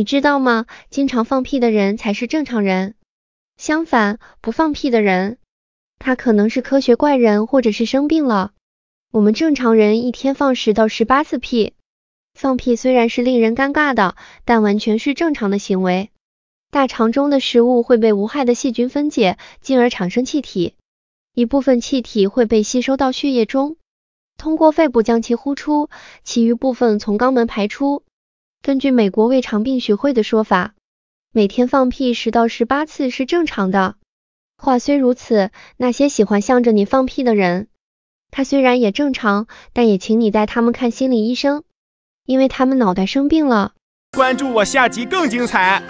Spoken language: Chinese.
你知道吗？经常放屁的人才是正常人，相反，不放屁的人，他可能是科学怪人，或者是生病了。我们正常人一天放十到十八次屁，放屁虽然是令人尴尬的，但完全是正常的行为。大肠中的食物会被无害的细菌分解，进而产生气体，一部分气体会被吸收到血液中，通过肺部将其呼出，其余部分从肛门排出。根据美国胃肠病学会的说法，每天放屁十到十八次是正常的。话虽如此，那些喜欢向着你放屁的人，他虽然也正常，但也请你带他们看心理医生，因为他们脑袋生病了。关注我，下集更精彩。